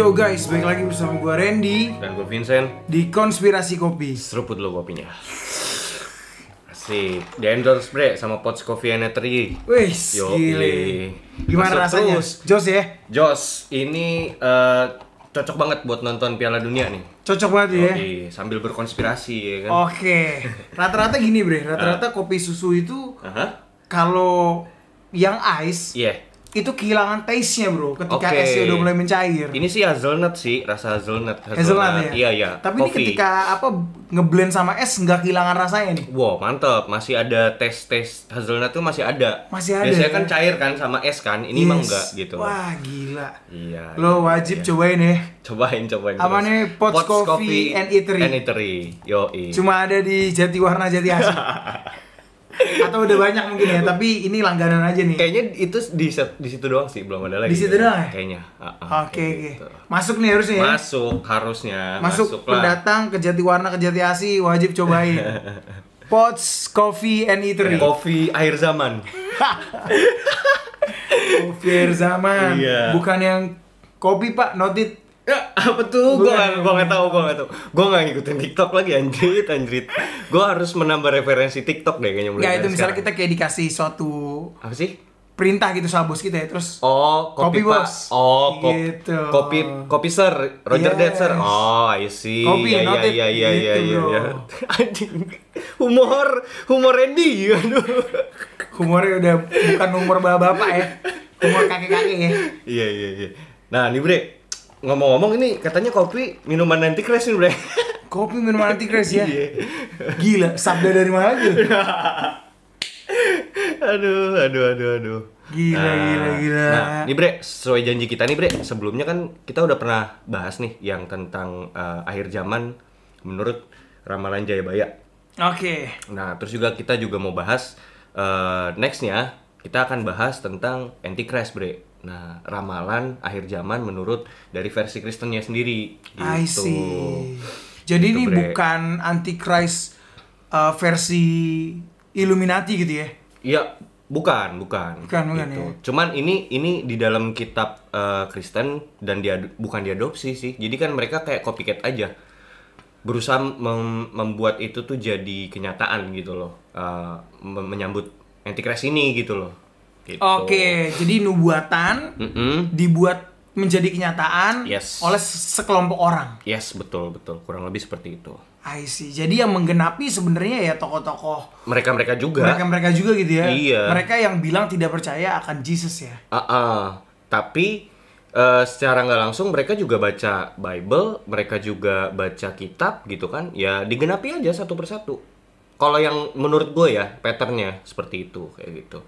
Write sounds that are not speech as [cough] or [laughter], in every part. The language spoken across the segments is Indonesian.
Yo guys, balik lagi bersama gue Randy Dan gue Vincent Di Konspirasi Kopi Seruput lo kopinya Asik Di endorse bre sama Pots Coffee and Nettery Wih, gile iya. Gimana Masuk rasanya? Terus. Jos ya? Jos, ini uh, cocok banget buat nonton Piala Dunia nih Cocok banget Yogi. ya? sambil berkonspirasi ya kan Oke, rata-rata gini bre, rata-rata uh. [laughs] kopi susu itu uh -huh. Kalau yang ice yeah itu kehilangan taste-nya bro ketika okay. esnya udah mulai mencair. Ini sih hazelnut sih, rasa hazelnut. Hazelnut, hazelnut ya. Iya iya. Tapi Coffee. ini ketika apa ngeblend sama es nggak kehilangan rasanya nih. Wow mantep, masih ada taste-taste hazelnut tuh masih ada. Masih ada. Biasanya kan ya? kan cair kan sama es kan, ini yes. emang enggak gitu. Wah gila. Iya. Lo iya, wajib iya. cobain ya. Cobain cobain. Apa nih Pots, Coffee, Coffee and Eatery. And Eatery, yo. Cuma ada di Jati Warna Jati Asih. [laughs] atau udah banyak mungkin ya tapi ini langganan aja nih kayaknya itu di di situ doang sih belum ada lagi di situ ya. doang kayaknya oke oke gitu. masuk nih harusnya ya masuk harusnya masuk, pendatang ke jati warna ke jati asi wajib cobain [laughs] Pots Coffee and Eatery Coffee eh, air zaman coffee [laughs] air zaman iya. bukan yang kopi pak notit Ya, apa tuh? Gue gak, gue gak tau, gue gak tau Gue gak ngikutin TikTok lagi, anjrit, anjrit Gue harus menambah referensi TikTok deh kayaknya mulai Gak, itu misalnya kita kayak dikasih suatu Apa sih? Perintah gitu sama bos kita gitu ya, terus Oh, copy, bos Oh, ko gitu. copy, copy sir, Roger yes. Dead sir Oh, I see Copy, ya ya, ya, ya, ya, gitu, ya, ya, ya, [laughs] humor, humor Randy Aduh. Humornya udah bukan humor bapak-bapak ya Humor kakek-kakek ya Iya, iya, iya Nah, nih bre, ngomong-ngomong ini katanya kopi minuman anti crash nih bre [laughs] kopi minuman anti crash ya iya. gila sabda dari mana gitu [laughs] aduh aduh aduh aduh gila nah, gila gila nah ini bre sesuai janji kita nih bre sebelumnya kan kita udah pernah bahas nih yang tentang uh, akhir zaman menurut ramalan Jayabaya oke okay. nah terus juga kita juga mau bahas uh, nextnya kita akan bahas tentang anti crash bre Nah, ramalan akhir zaman menurut dari versi Kristennya sendiri. Gitu. I see. Jadi gitu, ini bre. bukan antichrist uh, versi Illuminati gitu ya? Iya, bukan, bukan. Bukan, bukan gitu. ya. Cuman ini ini di dalam kitab uh, Kristen dan dia bukan diadopsi sih. Jadi kan mereka kayak copycat aja. Berusaha mem membuat itu tuh jadi kenyataan gitu loh. Uh, menyambut antichrist ini gitu loh Gitu. Oke, jadi nubuatan mm -mm. dibuat menjadi kenyataan yes. oleh sekelompok orang. Yes, betul betul. Kurang lebih seperti itu. I see. Jadi yang menggenapi sebenarnya ya tokoh-tokoh mereka-mereka juga. Mereka-mereka juga gitu ya. Iya. Mereka yang bilang tidak percaya akan Jesus ya. Uh -uh. Tapi uh, secara nggak langsung mereka juga baca Bible, mereka juga baca kitab gitu kan. Ya digenapi aja satu persatu. Kalau yang menurut gue ya patternnya seperti itu kayak gitu.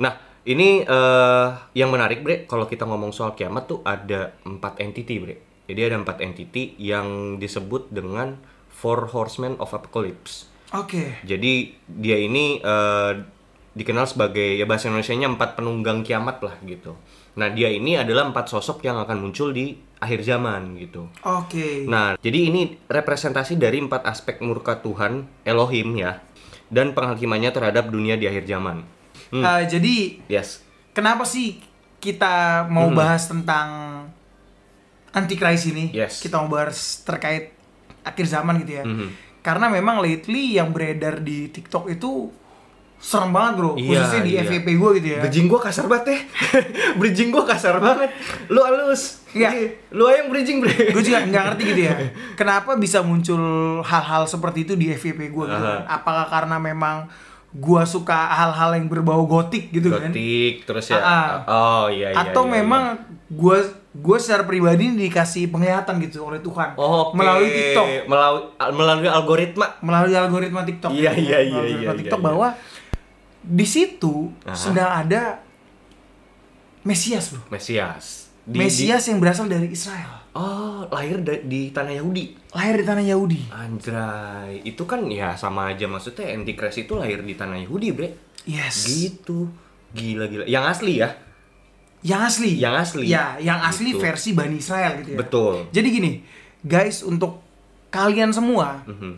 Nah, ini uh, yang menarik Bre, kalau kita ngomong soal kiamat tuh ada empat entity Bre. Jadi ada empat entity yang disebut dengan Four Horsemen of Apocalypse. Oke. Okay. Jadi dia ini uh, dikenal sebagai ya bahasa Indonesia-nya empat penunggang kiamat lah gitu. Nah, dia ini adalah empat sosok yang akan muncul di akhir zaman gitu. Oke. Okay. Nah, jadi ini representasi dari empat aspek murka Tuhan Elohim ya dan penghakimannya terhadap dunia di akhir zaman. Hmm. Uh, jadi yes. Kenapa sih kita mau hmm. bahas tentang anti antikris ini? Yes. Kita mau bahas terkait akhir zaman gitu ya. Hmm. Karena memang lately yang beredar di TikTok itu serem banget bro iya, khususnya di iya. FYP gue gitu ya bridging gue kasar banget ya [laughs] bridging gue kasar banget lu halus iya, iya. lu yang bridging bre gue juga nggak ngerti gitu ya [laughs] kenapa bisa muncul hal-hal seperti itu di FVP gue gitu uh -huh. apakah karena memang gua suka hal-hal yang berbau gotik gitu gotik, kan. Gotik terus ya. Uh, oh iya iya. Atau iya, memang iya. gua gua gue secara pribadi dikasih penglihatan gitu oleh Tuhan oh, okay. melalui TikTok melalui melalui algoritma melalui algoritma TikTok iya iya iya iya, iya, TikTok iya. bahwa di situ Aha. sedang ada Mesias bro Mesias di, Mesias di... yang berasal dari Israel Oh, lahir di tanah Yahudi. Lahir di tanah Yahudi. Anjay, itu kan ya sama aja maksudnya Antichrist itu lahir di tanah Yahudi, Bre. Yes. Gitu. Gila-gila. Yang asli ya? Yang asli. Yang asli. Ya, yang asli gitu. versi Bani Israel gitu ya. Betul. Jadi gini, guys, untuk kalian semua mm -hmm.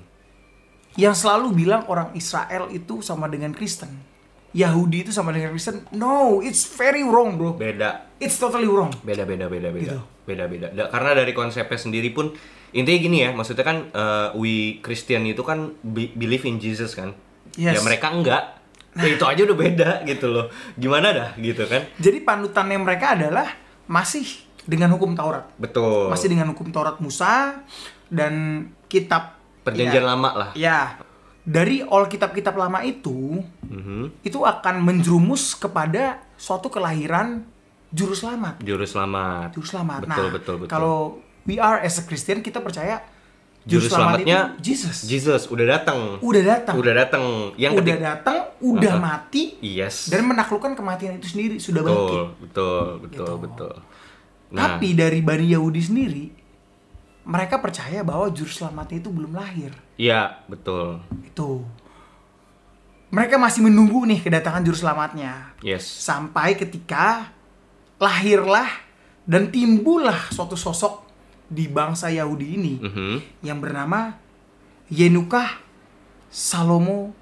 yang selalu bilang orang Israel itu sama dengan Kristen. Yahudi itu sama dengan Kristen. No, it's very wrong, bro. Beda. It's totally wrong. Beda, beda, beda, beda. Gitu beda-beda. Da, karena dari konsepnya sendiri pun intinya gini ya, maksudnya kan uh, we Christian itu kan be believe in Jesus kan. Ya yes. Ya mereka enggak. Nah. itu aja udah beda gitu loh. Gimana dah gitu kan. Jadi panutannya mereka adalah masih dengan hukum Taurat. Betul. Masih dengan hukum Taurat Musa dan kitab perjanjian ya, lama lah. Ya. Dari all kitab-kitab lama itu, mm -hmm. itu akan menjerumus kepada suatu kelahiran juru selamat. Juru selamat. Juru selamat. Betul, nah, betul, betul. Kalau we are as a Christian kita percaya juru, selamatnya selamat itu Jesus. Jesus udah datang. Udah datang. Udah datang. Yang udah datang, udah uh -huh. mati. Yes. Dan menaklukkan kematian itu sendiri sudah betul, bangkit. Betul, betul, gitu. betul. Nah. Tapi dari Bani Yahudi sendiri mereka percaya bahwa juru selamatnya itu belum lahir. Iya, betul. Itu mereka masih menunggu nih kedatangan juru selamatnya. Yes. Sampai ketika lahirlah dan timbullah suatu sosok di bangsa Yahudi ini mm -hmm. yang bernama Yenukah Salomo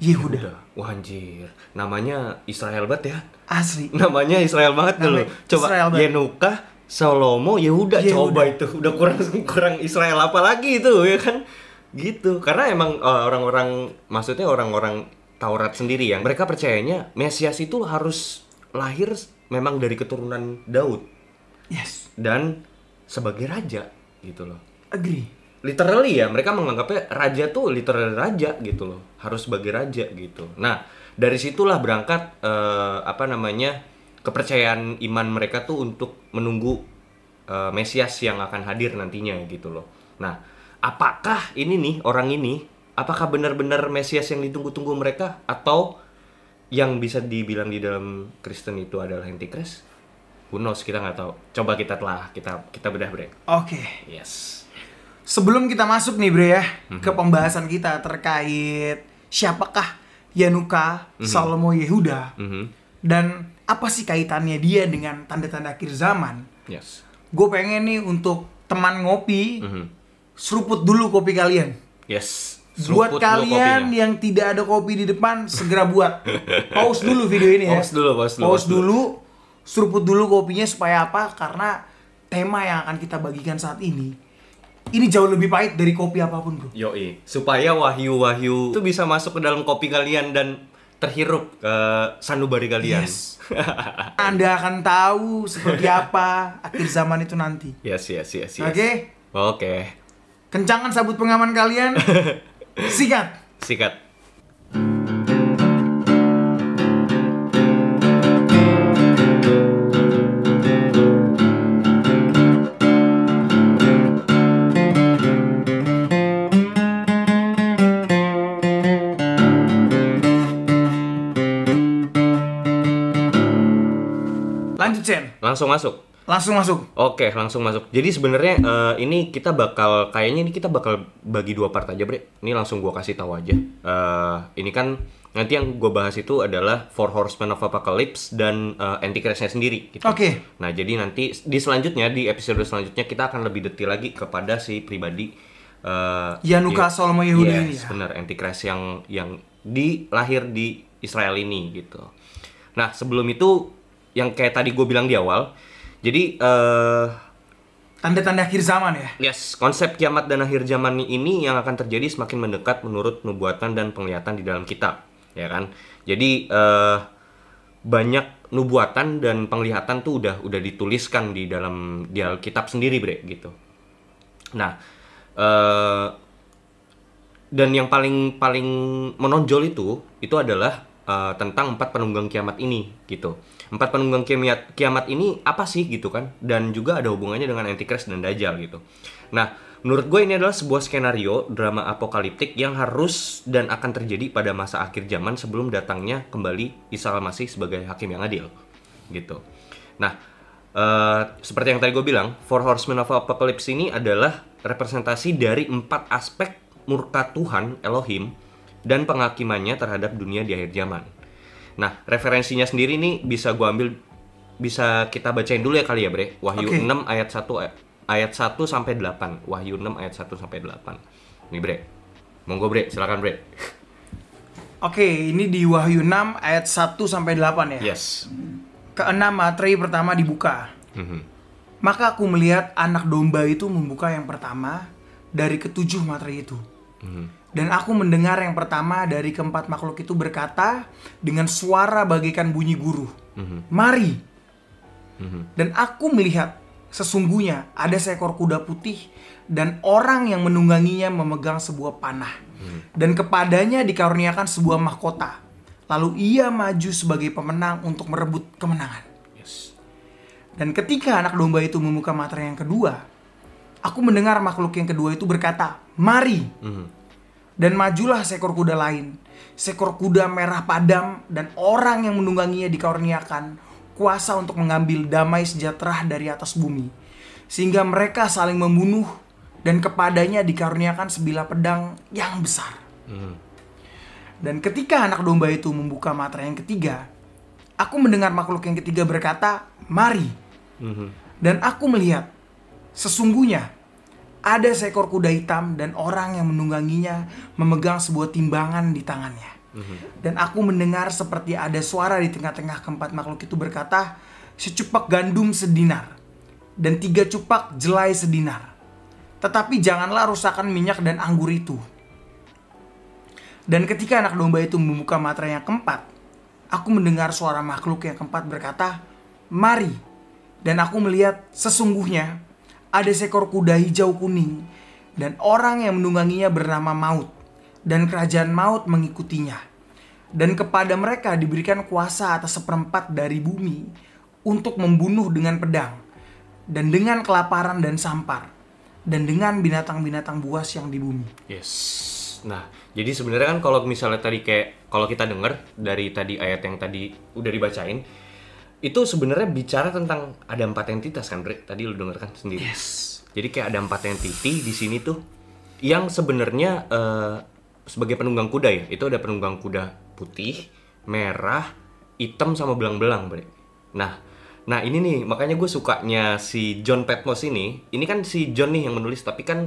Yehuda. Yehuda. Wah anjir, namanya Israel banget ya. Asli. [laughs] Namanya Israel banget dulu. Coba Israel Yenukah Salomo Yehuda. Yehuda coba itu. Udah kurang [laughs] kurang Israel apa lagi itu ya kan? Gitu. Karena emang eh, orang-orang uh, maksudnya orang-orang Taurat sendiri yang Mereka percayanya Mesias itu harus lahir memang dari keturunan Daud. Yes. Dan sebagai raja gitu loh. Agree. Literally ya, mereka menganggapnya raja tuh literal raja gitu loh. Harus sebagai raja gitu. Nah, dari situlah berangkat uh, apa namanya? kepercayaan iman mereka tuh untuk menunggu uh, Mesias yang akan hadir nantinya gitu loh. Nah, apakah ini nih orang ini apakah benar-benar Mesias yang ditunggu-tunggu mereka atau yang bisa dibilang di dalam Kristen itu adalah Antikris? Who knows, kita nggak tahu. Coba kita telah, kita kita bedah, Bre. Oke. Okay. Yes. Sebelum kita masuk nih, Bre ya, mm-hmm. ke pembahasan kita terkait siapakah Yanuka mm-hmm. Salomo Yehuda mm-hmm. dan apa sih kaitannya dia dengan tanda-tanda akhir zaman? Yes. Gue pengen nih untuk teman ngopi mm-hmm. seruput dulu kopi kalian. Yes buat kalian yang tidak ada kopi di depan segera buat [laughs] pause dulu video ini ya pause dulu pause dulu pause dulu seruput dulu kopinya supaya apa karena tema yang akan kita bagikan saat ini ini jauh lebih pahit dari kopi apapun bro yoi supaya wahyu wahyu itu bisa masuk ke dalam kopi kalian dan terhirup ke sanubari kalian yes. [laughs] anda akan tahu seperti [laughs] apa akhir zaman itu nanti yes yes yes, yes. oke okay? oke okay. kencangkan sabut pengaman kalian Sikat. Sikat. Langsung masuk. Langsung masuk. Oke, langsung masuk. Jadi sebenarnya uh, ini kita bakal kayaknya ini kita bakal bagi dua part aja, Bre. Ini langsung gua kasih tahu aja. Uh, ini kan nanti yang gue bahas itu adalah Four Horsemen of Apocalypse dan uh, Antichrist-nya sendiri. Gitu. Oke. Okay. Nah jadi nanti di selanjutnya di episode selanjutnya kita akan lebih detail lagi kepada si pribadi uh, Yanuka ya, Solomon Yehudi. Yes, iya, ya. benar Antichrist yang yang dilahir di Israel ini gitu. Nah sebelum itu yang kayak tadi gue bilang di awal jadi uh, tanda-tanda akhir zaman ya. Yes, konsep kiamat dan akhir zaman ini yang akan terjadi semakin mendekat menurut nubuatan dan penglihatan di dalam kitab, ya kan? Jadi uh, banyak nubuatan dan penglihatan tuh udah udah dituliskan di dalam di kitab sendiri, Bre, gitu. Nah, uh, dan yang paling paling menonjol itu itu adalah uh, tentang empat penunggang kiamat ini, gitu empat penunggang kiamat kiamat ini apa sih gitu kan dan juga ada hubungannya dengan antikris dan dajjal gitu nah menurut gue ini adalah sebuah skenario drama apokaliptik yang harus dan akan terjadi pada masa akhir zaman sebelum datangnya kembali Isa masih sebagai hakim yang adil gitu nah Uh, seperti yang tadi gue bilang, Four Horsemen of Apocalypse ini adalah representasi dari empat aspek murka Tuhan Elohim dan penghakimannya terhadap dunia di akhir zaman. Nah, referensinya sendiri nih bisa gua ambil bisa kita bacain dulu ya kali ya, Bre. Wahyu okay. 6 ayat 1 eh, ayat 1 sampai 8. Wahyu 6 ayat 1 sampai 8. Nih, Bre. Monggo, Bre. Silakan, Bre. Oke, okay, ini di Wahyu 6 ayat 1 sampai 8 ya. Yes. Keenam materi pertama dibuka. Mm -hmm. Maka aku melihat anak domba itu membuka yang pertama dari ketujuh materi itu. Mm -hmm dan aku mendengar yang pertama dari keempat makhluk itu berkata dengan suara bagaikan bunyi guru, mhm. "Mari." Mhm. Dan aku melihat sesungguhnya ada seekor kuda putih dan orang yang menungganginya memegang sebuah panah. Mhm. Dan kepadanya dikaruniakan sebuah mahkota. Lalu ia maju sebagai pemenang untuk merebut kemenangan. Dan ketika anak domba itu membuka materi yang kedua, aku mendengar makhluk yang kedua itu berkata, "Mari." Mm-hmm dan majulah seekor kuda lain, seekor kuda merah padam dan orang yang menungganginya dikaruniakan kuasa untuk mengambil damai sejahtera dari atas bumi. Sehingga mereka saling membunuh dan kepadanya dikaruniakan sebilah pedang yang besar. Hmm. Dan ketika anak domba itu membuka matra yang ketiga, aku mendengar makhluk yang ketiga berkata, "Mari." Hmm. Dan aku melihat sesungguhnya ada seekor kuda hitam dan orang yang menungganginya memegang sebuah timbangan di tangannya. Mhm. Dan aku mendengar seperti ada suara di tengah-tengah keempat makhluk itu berkata, "Secupak gandum sedinar dan tiga cupak jelai sedinar. Tetapi janganlah rusakan minyak dan anggur itu." Dan ketika anak domba itu membuka matra yang keempat, aku mendengar suara makhluk yang keempat berkata, "Mari." Dan aku melihat sesungguhnya ada seekor kuda hijau kuning dan orang yang menungganginya bernama Maut dan kerajaan Maut mengikutinya. Dan kepada mereka diberikan kuasa atas seperempat dari bumi untuk membunuh dengan pedang dan dengan kelaparan dan sampar dan dengan binatang-binatang buas yang di bumi. Yes. Nah, jadi sebenarnya kan kalau misalnya tadi kayak kalau kita dengar dari tadi ayat yang tadi udah dibacain, itu sebenarnya bicara tentang ada empat entitas kan Bre? tadi lu denger kan sendiri yes. jadi kayak ada empat entiti di sini tuh yang sebenarnya uh, sebagai penunggang kuda ya itu ada penunggang kuda putih merah hitam sama belang-belang Bre. nah nah ini nih makanya gue sukanya si John Patmos ini ini kan si John nih yang menulis tapi kan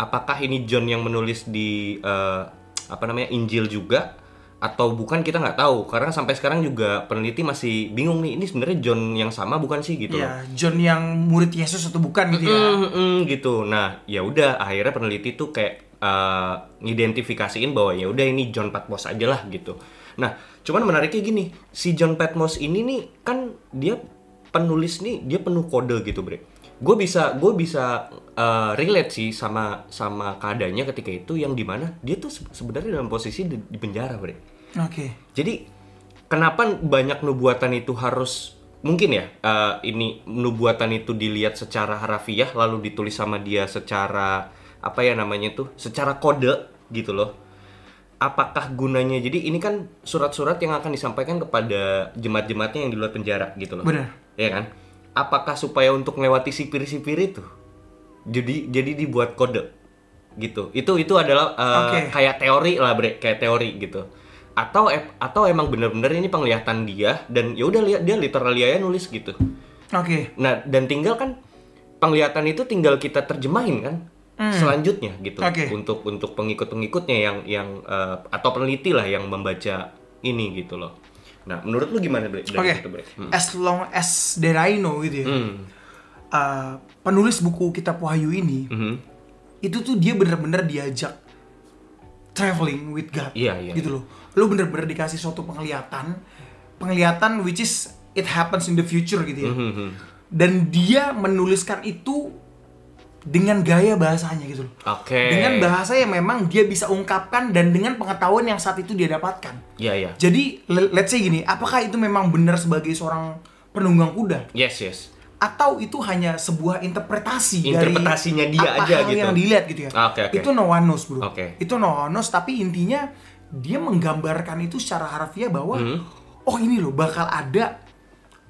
apakah ini John yang menulis di uh, apa namanya Injil juga atau bukan kita nggak tahu karena sampai sekarang juga peneliti masih bingung nih ini sebenarnya John yang sama bukan sih gitu ya John yang murid Yesus atau bukan gitu ya mm, mm, gitu nah ya udah akhirnya peneliti tuh kayak uh, ngidentifikasiin bahwa ya udah ini John Patmos aja lah gitu nah cuman menariknya gini si John Patmos ini nih kan dia penulis nih dia penuh kode gitu bre gue bisa gue bisa uh, relate sih sama sama keadaannya ketika itu yang dimana dia tuh sebenarnya dalam posisi di, di penjara bre. Oke. Okay. Jadi kenapa banyak nubuatan itu harus mungkin ya uh, ini nubuatan itu dilihat secara harafiah lalu ditulis sama dia secara apa ya namanya tuh secara kode gitu loh. Apakah gunanya? Jadi ini kan surat-surat yang akan disampaikan kepada jemaat-jemaatnya yang di luar penjara gitu loh. Benar. Ya kan? apakah supaya untuk melewati sipir-sipir itu jadi jadi dibuat kode gitu itu itu adalah uh, eh, okay. kayak teori lah bre kayak teori gitu atau atau emang bener-bener ini penglihatan dia dan ya udah lihat dia literally aja nulis gitu oke okay. nah dan tinggal kan penglihatan itu tinggal kita terjemahin kan hmm. selanjutnya gitu okay. untuk untuk pengikut-pengikutnya yang yang uh, atau peneliti lah yang membaca ini gitu loh Nah, menurut lu gimana dari okay. itu, Hmm. As long as there I know gitu ya. Hmm. Uh, penulis buku Kitab Wahyu ini, hmm. itu tuh dia benar-benar diajak traveling with God. yeah, Yeah, gitu iya. loh. Lu benar bener dikasih suatu penglihatan, penglihatan which is it happens in the future gitu ya. hmm. hmm, hmm. Dan dia menuliskan itu dengan gaya bahasanya gitu loh. Okay. Dengan bahasa yang memang dia bisa ungkapkan dan dengan pengetahuan yang saat itu dia dapatkan. Iya, yeah, Yeah. Jadi let's say gini, apakah itu memang benar sebagai seorang penunggang kuda? Yes, yes. Atau itu hanya sebuah interpretasi interpretasinya dari dia apa aja hal gitu. yang dilihat gitu ya. Oke, okay, okay. Itu no one knows, Bro. Okay. Itu no one knows tapi intinya dia menggambarkan itu secara harfiah bahwa hmm. oh ini loh bakal ada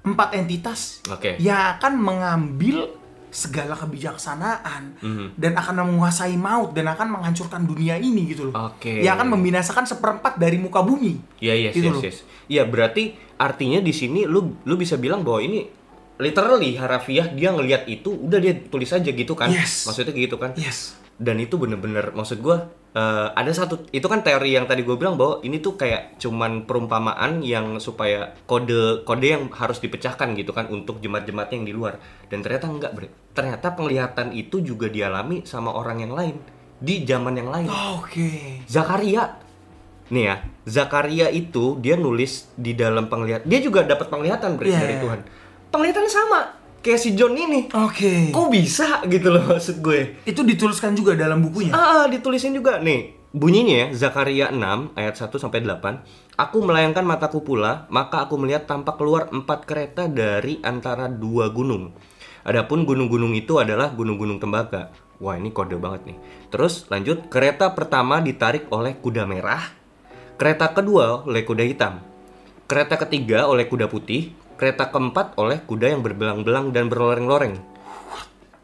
empat entitas okay. yang akan mengambil segala kebijaksanaan mm-hmm. dan akan menguasai maut dan akan menghancurkan dunia ini gitu loh. Oke. Okay. Yang akan membinasakan seperempat dari muka bumi. Iya iya, iya yes, Iya berarti artinya di sini lu lu bisa bilang bahwa ini literally harafiah dia ngelihat itu udah dia tulis aja gitu kan. Yes. Maksudnya gitu kan. Yes. Dan itu bener-bener maksud gua uh, ada satu itu kan teori yang tadi gue bilang bahwa ini tuh kayak cuman perumpamaan yang supaya kode kode yang harus dipecahkan gitu kan untuk jemaat-jemaat yang di luar dan ternyata enggak bre ternyata penglihatan itu juga dialami sama orang yang lain di zaman yang lain oh, oke okay. Zakaria nih ya Zakaria itu dia nulis di dalam penglihatan dia juga dapat penglihatan bre yeah. dari iya, Tuhan iya. penglihatannya sama kayak si John ini. Oke. Okay. Kok bisa gitu loh maksud gue. Itu dituliskan juga dalam bukunya. Ah, ah ditulisin juga nih. Bunyinya ya, Zakaria 6 ayat 1 sampai 8. Aku melayangkan mataku pula, maka aku melihat tampak keluar empat kereta dari antara dua gunung. Adapun gunung-gunung itu adalah gunung-gunung tembaga. Wah, ini kode banget nih. Terus lanjut, kereta pertama ditarik oleh kuda merah, kereta kedua oleh kuda hitam, kereta ketiga oleh kuda putih, kereta keempat oleh kuda yang berbelang-belang dan berloreng-loreng.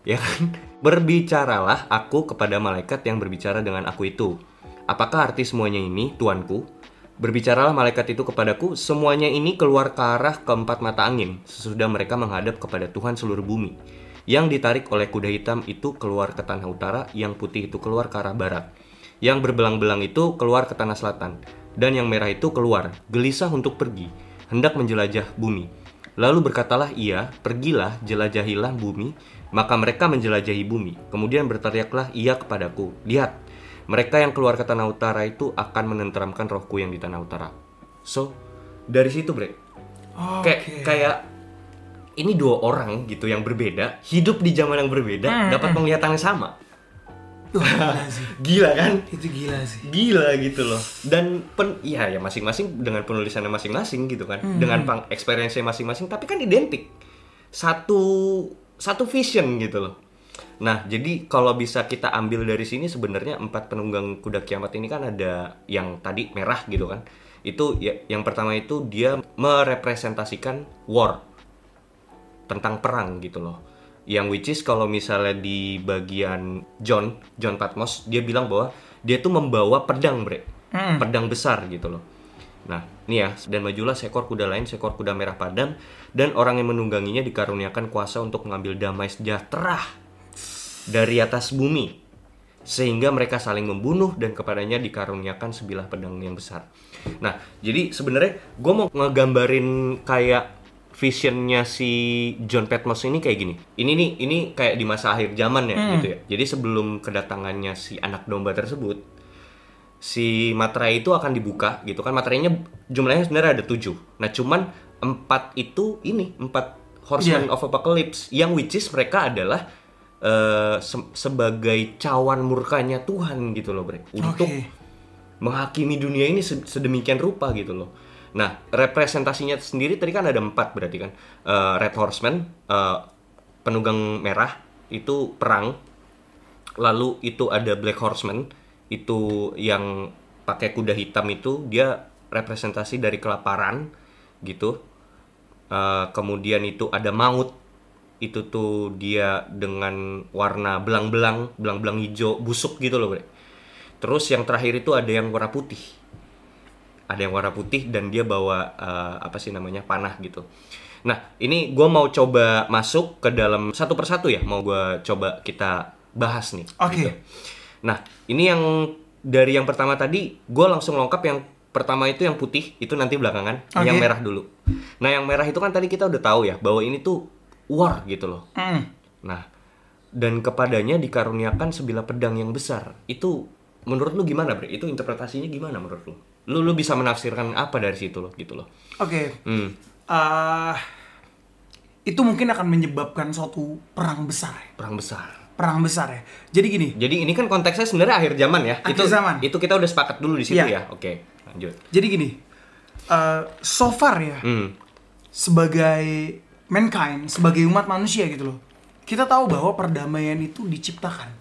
Ya kan? Berbicaralah aku kepada malaikat yang berbicara dengan aku itu. Apakah arti semuanya ini, tuanku? Berbicaralah malaikat itu kepadaku, semuanya ini keluar ke arah keempat mata angin, sesudah mereka menghadap kepada Tuhan seluruh bumi. Yang ditarik oleh kuda hitam itu keluar ke tanah utara, yang putih itu keluar ke arah barat. Yang berbelang-belang itu keluar ke tanah selatan, dan yang merah itu keluar, gelisah untuk pergi, hendak menjelajah bumi Lalu berkatalah ia, pergilah, jelajahilah bumi. Maka mereka menjelajahi bumi. Kemudian berteriaklah ia kepadaku, lihat, mereka yang keluar ke tanah utara itu akan menenteramkan rohku yang di tanah utara. So, dari situ bre, okay. kayak kayak ini dua orang gitu yang berbeda, hidup di zaman yang berbeda, -hmm. dapat hmm. penglihatan yang sama. [laughs] gila, kan? Itu gila sih. Gila gitu loh. Dan pen iya ya masing-masing dengan penulisannya masing-masing gitu kan. Hmm. Dengan pang experience masing-masing tapi kan identik. Satu satu vision gitu loh. Nah, jadi kalau bisa kita ambil dari sini sebenarnya empat penunggang kuda kiamat ini kan ada yang tadi merah gitu kan. Itu ya, yang pertama itu dia merepresentasikan war tentang perang gitu loh yang which is kalau misalnya di bagian John John Patmos dia bilang bahwa dia tuh membawa pedang bre hmm. pedang besar gitu loh nah ini ya dan majulah seekor kuda lain seekor kuda merah padam dan orang yang menungganginya dikaruniakan kuasa untuk mengambil damai sejahtera dari atas bumi sehingga mereka saling membunuh dan kepadanya dikaruniakan sebilah pedang yang besar. Nah, jadi sebenarnya gue mau ngegambarin kayak visionnya si John Patmos ini kayak gini. Ini nih, ini kayak di masa akhir zaman ya hmm. gitu ya. Jadi sebelum kedatangannya si anak domba tersebut, si materai itu akan dibuka gitu kan. Materainya jumlahnya sebenarnya ada tujuh. Nah cuman empat itu ini empat Horseman yeah. of Apocalypse yang which is mereka adalah uh, se sebagai cawan murkanya Tuhan gitu loh, Bre. Untuk okay. menghakimi dunia ini sedemikian rupa gitu loh Nah, representasinya sendiri tadi kan ada empat berarti kan. Uh, Red Horseman, uh, eh, penunggang merah, itu perang. Lalu itu ada Black Horseman, itu yang pakai kuda hitam itu dia representasi dari kelaparan gitu. Uh, kemudian itu ada maut, itu tuh dia dengan warna belang-belang, belang-belang hijau, busuk gitu loh bre. Terus yang terakhir itu ada yang warna putih ada yang warna putih dan dia bawa uh, apa sih namanya panah gitu. Nah ini gue mau coba masuk ke dalam satu persatu ya mau gue coba kita bahas nih. Oke. Okay. Gitu. Nah ini yang dari yang pertama tadi gue langsung lengkap yang pertama itu yang putih itu nanti belakangan okay. yang merah dulu. Nah yang merah itu kan tadi kita udah tahu ya bahwa ini tuh war gitu loh. Mm. Nah dan kepadanya dikaruniakan sebilah pedang yang besar itu menurut lu gimana bre? Itu interpretasinya gimana menurut lu? lu lu bisa menafsirkan apa dari situ lo gitu loh oke okay. hmm. uh, itu mungkin akan menyebabkan suatu perang besar ya? perang besar perang besar ya jadi gini jadi ini kan konteksnya sebenarnya akhir zaman ya akhir itu zaman itu kita udah sepakat dulu di situ yeah. ya oke okay, lanjut jadi gini uh, so far ya hmm. sebagai mankind sebagai umat manusia gitu loh kita tahu bahwa perdamaian itu diciptakan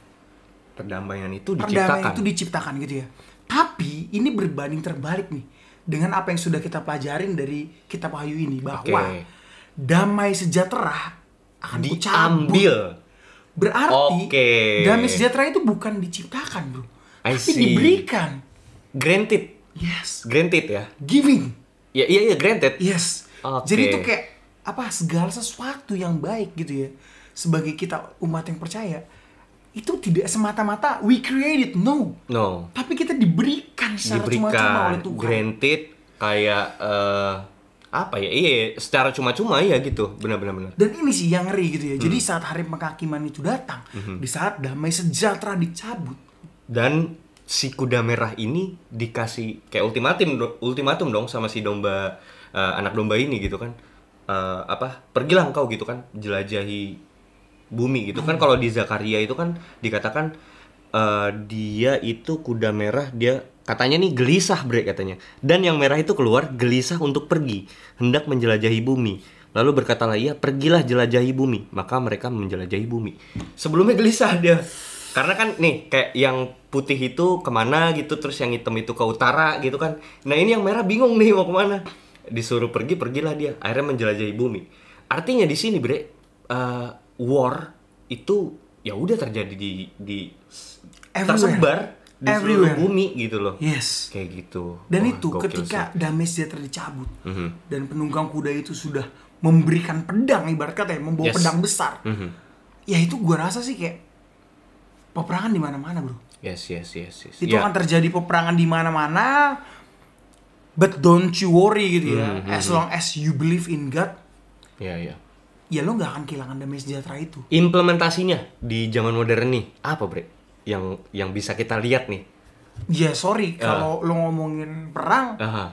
perdamaian itu diciptakan perdamaian itu diciptakan gitu ya tapi ini berbanding terbalik nih dengan apa yang sudah kita pelajarin dari kitab Wahyu ini bahwa okay. damai sejahtera akan diambil. Berarti okay. damai sejahtera itu bukan diciptakan, Bro. tapi diberikan. Granted. Yes. Granted ya. Giving. Ya iya iya granted. Yes. Okay. Jadi itu kayak apa segala sesuatu yang baik gitu ya sebagai kita umat yang percaya itu tidak semata-mata we created no no tapi kita diberikan secara diberikan cuma-cuma oleh Tuhan granted kayak uh, apa ya iya secara cuma-cuma ya gitu benar-benar benar dan ini sih yang ngeri gitu ya hmm. jadi saat hari penghakiman itu datang hmm. di saat damai sejahtera dicabut dan si kuda merah ini dikasih kayak ultimatum ultimatum dong sama si domba uh, anak domba ini gitu kan uh, apa pergilah engkau gitu kan jelajahi bumi gitu kan kalau di Zakaria itu kan dikatakan uh, dia itu kuda merah dia katanya nih gelisah bre katanya dan yang merah itu keluar gelisah untuk pergi hendak menjelajahi bumi lalu berkatalah ia pergilah jelajahi bumi maka mereka menjelajahi bumi sebelumnya gelisah dia karena kan nih kayak yang putih itu kemana gitu terus yang hitam itu ke utara gitu kan nah ini yang merah bingung nih mau kemana disuruh pergi pergilah dia akhirnya menjelajahi bumi artinya di sini bre uh, war itu ya udah terjadi di di Everywhere. tersebar di Everywhere. seluruh bumi gitu loh. Yes. Kayak gitu. Dan Wah, itu ketika sih. damage dia dicabut mm -hmm. dan penunggang kuda itu sudah memberikan pedang ibarat kata ya membawa yes. pedang besar. Mm -hmm. Ya itu gua rasa sih kayak peperangan di mana-mana, Bro. Yes, yes, yes, yes. Itu yeah. akan terjadi peperangan di mana-mana. But don't you worry gitu mm -hmm. ya. Mhm, mhm, as long mhm. as you believe in God. Ya, yeah, ya. Yeah ya lo nggak akan kehilangan damai sejahtera itu. Implementasinya di zaman modern nih apa bre? Yang yang bisa kita lihat nih? Ya sorry uh. kalau lo ngomongin perang, uh -huh.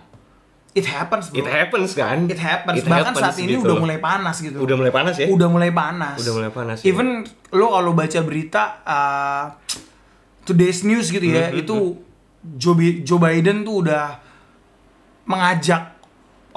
it happens bro. It happens kan? It happens. It Bahkan happens, saat ini gitu udah mulai panas gitu. Udah mulai panas ya? Udah mulai panas. Udah mulai panas. Ya. Even lo kalau baca berita uh, today's news gitu ya, hmm, hmm, itu hmm. Joe Joe Biden tuh udah mengajak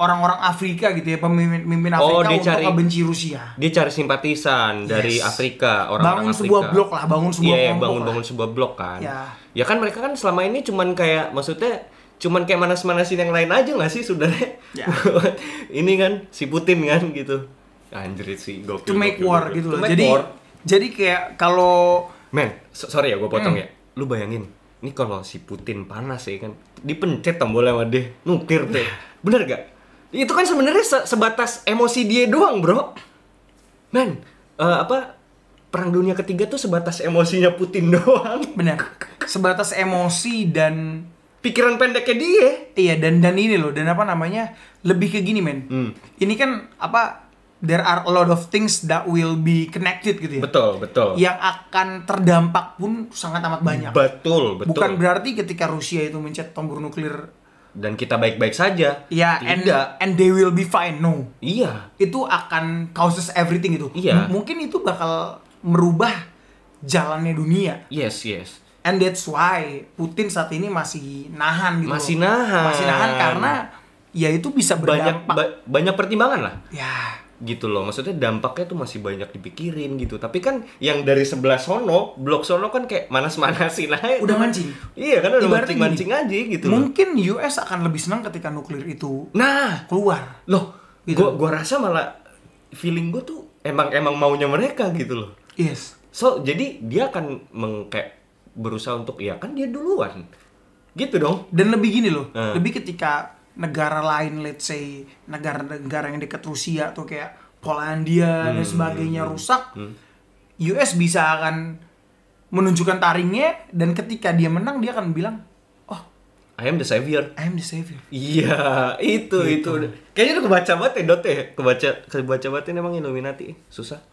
orang-orang Afrika gitu ya pemimpin-pemimpin oh, Afrika oh, dia untuk cari, benci Rusia. Dia cari simpatisan yes. dari Afrika orang-orang bangun Afrika. Bangun sebuah blok lah, bangun sebuah yeah, iya, bangun lah. bangun sebuah blok kan. Yeah. Ya kan mereka kan selama ini cuman kayak maksudnya cuman kayak manas-manasin yang lain aja nggak sih sudah Yeah. [laughs] ini kan si Putin kan gitu. Anjir sih go To make gokil, war gokil. gitu loh. Jadi war. jadi kayak kalau Men, so sorry ya gue potong hmm. ya. Lu bayangin, ini kalau si Putin panas ya kan, dipencet tombolnya sama dia, nuklir deh. Bener gak? itu kan sebenarnya se sebatas emosi dia doang bro men uh, apa perang dunia ketiga tuh sebatas emosinya Putin [laughs] doang benar sebatas emosi dan pikiran pendeknya dia iya dan dan ini loh dan apa namanya lebih ke gini men hmm. ini kan apa there are a lot of things that will be connected gitu ya betul betul yang akan terdampak pun sangat amat banyak betul betul bukan berarti ketika Rusia itu mencet tombol nuklir dan kita baik-baik saja. Iya, yeah, and and they will be fine. No. Iya. Itu akan causes everything itu. Iya. mungkin itu bakal merubah jalannya dunia. Yes, yes. And that's why Putin saat ini masih nahan gitu. Masih nahan. Masih nahan karena ya itu bisa berdampak. Banyak ba banyak pertimbangan lah. Ya gitu loh maksudnya dampaknya tuh masih banyak dipikirin gitu tapi kan yang dari sebelah sono blok sono kan kayak manas-manasin [laughs] aja udah mancing iya kan udah mancing-mancing aja gitu mungkin loh. US akan lebih senang ketika nuklir itu nah keluar loh gitu. gua gua rasa malah feeling gua tuh emang emang maunya mereka gitu loh yes so jadi dia akan meng kayak berusaha untuk ya kan dia duluan gitu dong dan lebih gini loh hmm. lebih ketika negara lain let's say negara-negara yang dekat Rusia tuh kayak Polandia hmm, dan sebagainya hmm, hmm, rusak hmm. US bisa akan menunjukkan taringnya dan ketika dia menang dia akan bilang oh I am the savior I am the savior iya itu itu, itu. kayaknya udah kebaca banget ya Dot ya kebaca kebaca banget ya, emang Illuminati susah [laughs]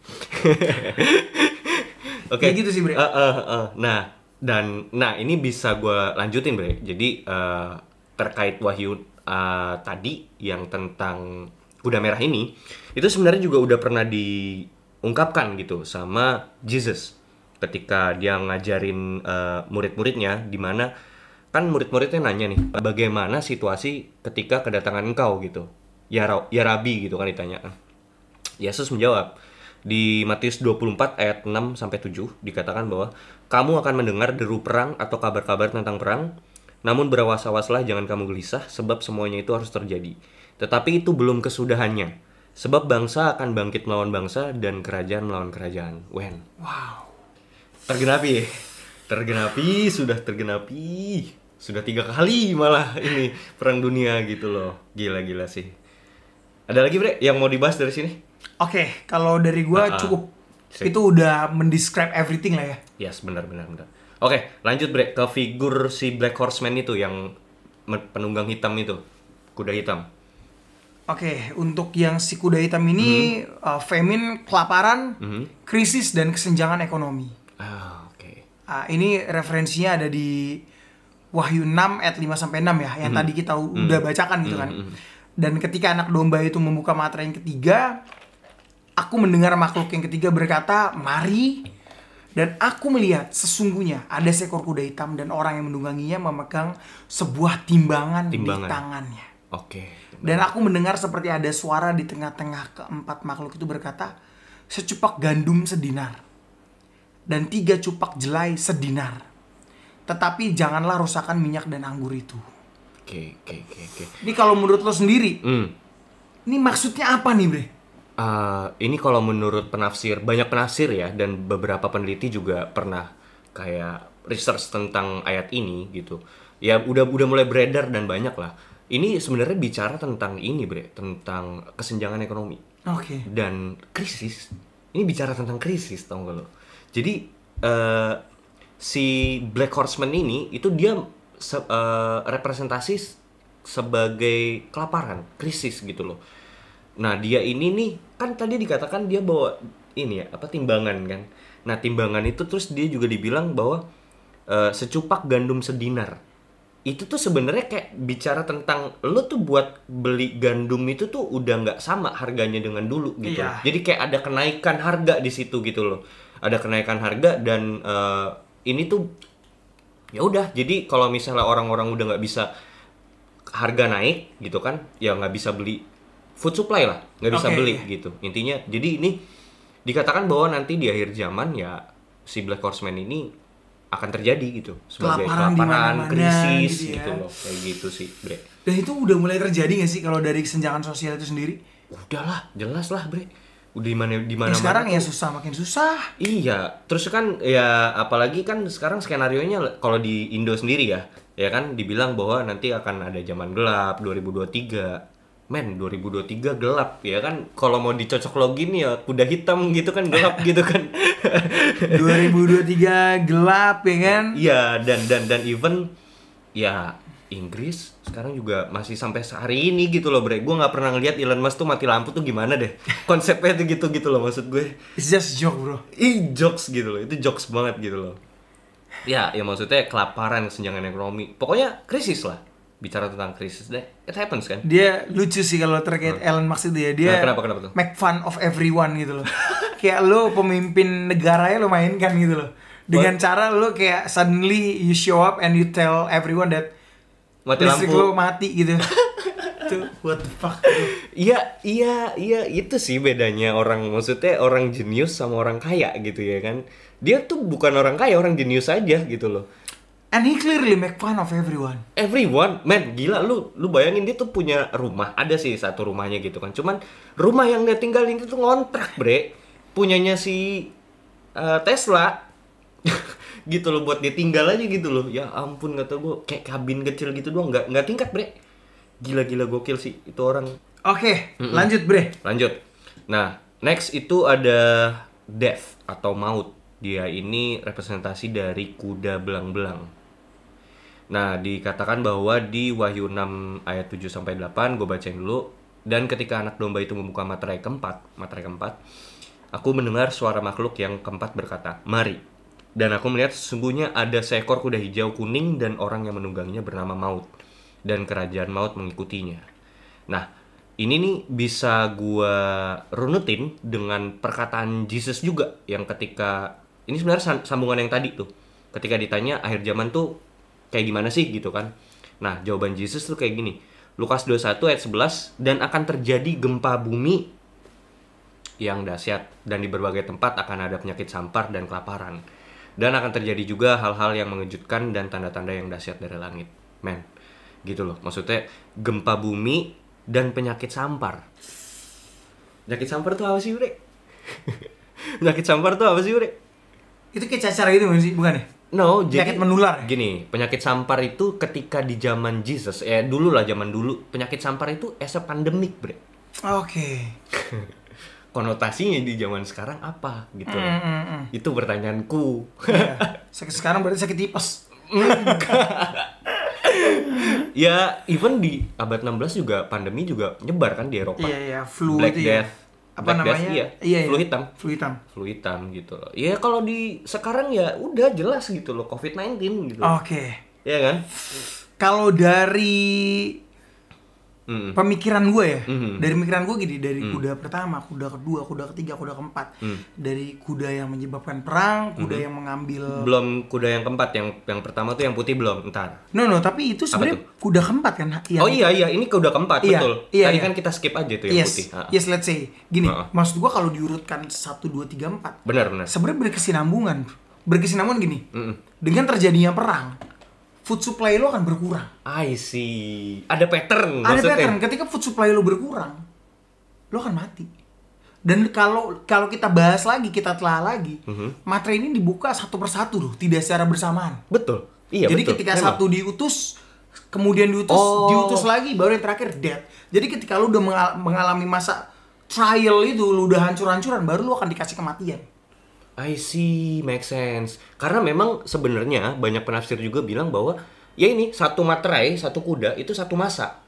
Oke. Okay. Ya gitu sih, Bre. Uh, uh, uh. Nah, dan nah ini bisa gue lanjutin, Bre. Jadi uh, terkait Wahyu Eh, tadi yang tentang kuda merah ini itu sebenarnya juga udah pernah diungkapkan gitu sama Jesus ketika dia ngajarin uh, murid-muridnya di mana kan murid-muridnya nanya nih bagaimana situasi ketika kedatangan engkau gitu ya ya rabi gitu kan ditanya Yesus menjawab di Matius 24 ayat 6 sampai 7 dikatakan bahwa kamu akan mendengar deru perang atau kabar-kabar tentang perang namun berawas-awaslah jangan kamu gelisah sebab semuanya itu harus terjadi. Tetapi itu belum kesudahannya. Sebab bangsa akan bangkit melawan bangsa dan kerajaan melawan kerajaan. When? Wow. Tergenapi. Tergenapi, sudah tergenapi. Sudah tiga kali malah ini perang dunia gitu loh. Gila-gila sih. Ada lagi Bre yang mau dibahas dari sini? Oke, okay, kalau dari gua uh -uh. cukup. Sip. Itu udah mendescribe everything lah ya. Yes, benar benar benar Oke, lanjut Bre ke figur si Black Horseman itu yang penunggang hitam itu, kuda hitam. Oke, untuk yang si kuda hitam ini mm-hmm. uh, famine, kelaparan, mm-hmm. krisis dan kesenjangan ekonomi. Ah, oke. Okay. Uh, ini referensinya ada di Wahyu 6 ayat 5 sampai 6 ya, yang mm-hmm. tadi kita mhm. udah mm-hmm. bacakan gitu mhm, kan. Mm-hmm. Dan ketika anak domba itu membuka mata yang ketiga, aku mendengar makhluk yang ketiga berkata, "Mari, dan aku melihat sesungguhnya ada seekor kuda hitam dan orang yang mendunganginya memegang sebuah timbangan, timbangan. di tangannya. Oke. Okay. Dan aku mendengar seperti ada suara di tengah-tengah keempat makhluk itu berkata, "Secupak gandum sedinar dan tiga cupak jelai sedinar. Tetapi janganlah rusakan minyak dan anggur itu." Oke, okay, oke, okay, oke, okay, oke. Ini kalau menurut lo sendiri, mm. ini maksudnya apa nih, Bre? Eh, ini kalau menurut penafsir banyak penafsir ya dan beberapa peneliti juga pernah kayak research tentang ayat ini gitu. Ya udah udah mulai beredar dan banyak lah. Ini sebenarnya bicara tentang ini bre, tentang kesenjangan ekonomi. Oke. Okay. Dan krisis. Ini bicara tentang krisis tau gak lo. Jadi uh, si Black Horseman ini itu dia uh, representasi sebagai kelaparan, krisis gitu loh Nah, dia ini nih kan tadi dikatakan dia bawa ini ya, apa timbangan kan. Nah, timbangan itu terus dia juga dibilang bahwa uh, secupak gandum sedinar. Itu tuh sebenarnya kayak bicara tentang lo tuh buat beli gandum itu tuh udah nggak sama harganya dengan dulu gitu. Iya. Jadi kayak ada kenaikan harga di situ gitu loh. Ada kenaikan harga dan uh, ini tuh ya udah jadi kalau misalnya orang-orang udah nggak bisa harga naik gitu kan ya nggak bisa beli food supply lah nggak bisa okay, beli iya. gitu intinya jadi ini dikatakan bahwa nanti di akhir zaman ya si Black Horseman ini akan terjadi gitu sebagai kelaparan, kelaparan krisis gitu, ya. gitu loh kayak gitu sih bre dan itu udah mulai terjadi gak sih kalau dari kesenjangan sosial itu sendiri udahlah jelas lah bre udah di mana di mana ya, sekarang ya susah makin susah iya terus kan ya apalagi kan sekarang skenario nya kalau di Indo sendiri ya ya kan dibilang bahwa nanti akan ada zaman gelap 2023 men 2023 gelap ya kan kalau mau dicocok login ya kuda hitam gitu kan gelap [laughs] gitu kan 2023 gelap ya kan iya dan dan dan even ya Inggris sekarang juga masih sampai sehari ini gitu loh bre gue nggak pernah ngeliat Elon Musk tuh mati lampu tuh gimana deh [laughs] konsepnya tuh gitu gitu loh maksud gue it's just joke bro i jokes gitu loh itu jokes banget gitu loh ya ya maksudnya kelaparan kesenjangan ekonomi pokoknya krisis lah bicara tentang krisis deh it happens kan dia lucu sih kalau terkait hmm. Elon Musk itu ya dia nah, kenapa kenapa tuh make fun of everyone gitu loh [laughs] kayak lo pemimpin negara ya lo mainkan gitu loh dengan What? cara lo kayak suddenly you show up and you tell everyone that mati listrik lampu. lo mati gitu [laughs] tuh what the fuck iya iya iya itu sih bedanya orang maksudnya orang jenius sama orang kaya gitu ya kan dia tuh bukan orang kaya orang jenius aja gitu loh And he clearly make fun of everyone. Everyone, man, gila lu, lu bayangin dia tuh punya rumah, ada sih satu rumahnya gitu kan. Cuman rumah yang dia tinggalin itu ngontrak, bre. Punyanya si uh, Tesla. [laughs] gitu loh buat dia tinggal aja gitu loh. Ya ampun tau gue, kayak kabin kecil gitu doang, nggak nggak tingkat, bre. Gila-gila gokil sih itu orang. Oke, okay, mm -mm. lanjut, bre. Lanjut. Nah, next itu ada death atau maut. Dia ini representasi dari kuda belang-belang Nah, dikatakan bahwa di Wahyu 6 ayat 7 sampai 8 gue bacain dulu. Dan ketika anak domba itu membuka materai keempat, materai keempat, aku mendengar suara makhluk yang keempat berkata, "Mari." Dan aku melihat sesungguhnya ada seekor kuda hijau kuning dan orang yang menunggangnya bernama Maut. Dan kerajaan Maut mengikutinya. Nah, ini nih bisa gue runutin dengan perkataan Jesus juga yang ketika ini sebenarnya sambungan yang tadi tuh. Ketika ditanya akhir zaman tuh kayak gimana sih gitu kan. Nah, jawaban Yesus tuh kayak gini. Lukas 21 ayat 11 dan akan terjadi gempa bumi yang dahsyat dan di berbagai tempat akan ada penyakit sampar dan kelaparan. Dan akan terjadi juga hal-hal yang mengejutkan dan tanda-tanda yang dahsyat dari langit. Men, gitu loh. Maksudnya gempa bumi dan penyakit sampar. Penyakit sampar tuh apa sih, Bre? [laughs] penyakit sampar tuh apa sih, Bre? Itu kayak cacar gitu sih, bukan ya? No, penyakit jadi menular. Ya? Gini, penyakit sampar itu ketika di zaman Jesus, eh, dulu lah zaman dulu, penyakit sampar itu as a Bre. Oke. Okay. [laughs] Konotasinya di zaman sekarang apa gitu. Mm, mm, mm. Itu pertanyaanku. yeah. [laughs] Sekarang berarti sakit tipes. [laughs] ya, even di abad 16 juga pandemi juga nyebar kan di Eropa. Iya, yeah, iya, yeah, flu Black itu ya. Death. Ya apa Black namanya? Death, iya. Iya, iya. Flu hitam. Flu hitam. Flu hitam gitu loh. Iya kalau di sekarang ya udah jelas gitu loh COVID-19 gitu. Oke. Okay. Iya kan? Kalau dari mm. pemikiran gue ya mm. dari pemikiran gue gini dari mm. kuda pertama kuda kedua kuda ketiga kuda keempat mm. dari kuda yang menyebabkan perang kuda mm. yang mengambil belum kuda yang keempat yang yang pertama tuh yang putih belum entar no no tapi itu sebenarnya kuda keempat kan yang oh iya. iya iya ini kuda keempat iya, betul iya, tadi iya. kan kita skip aja tuh yang yes, putih yes let's say gini uh -huh. maksud gue kalau diurutkan satu dua tiga empat benar benar sebenarnya berkesinambungan berkesinambungan gini mm -mm. dengan terjadinya perang food supply lo akan berkurang. I see. Ada pattern. Ada maksudnya. pattern. Ketika food supply lo berkurang, lo akan mati. Dan kalau kalau kita bahas lagi, kita telah lagi, mm-hmm. materi ini dibuka satu persatu loh, tidak secara bersamaan. Betul. Iya. Jadi betul. ketika Memang. satu diutus, kemudian diutus, oh. diutus lagi, baru yang terakhir dead. Jadi ketika lo udah mengalami masa trial itu, lo udah hancur-hancuran, baru lo akan dikasih kematian. I see, make sense. Karena memang sebenarnya banyak penafsir juga bilang bahwa ya ini satu materai, satu kuda itu satu masa.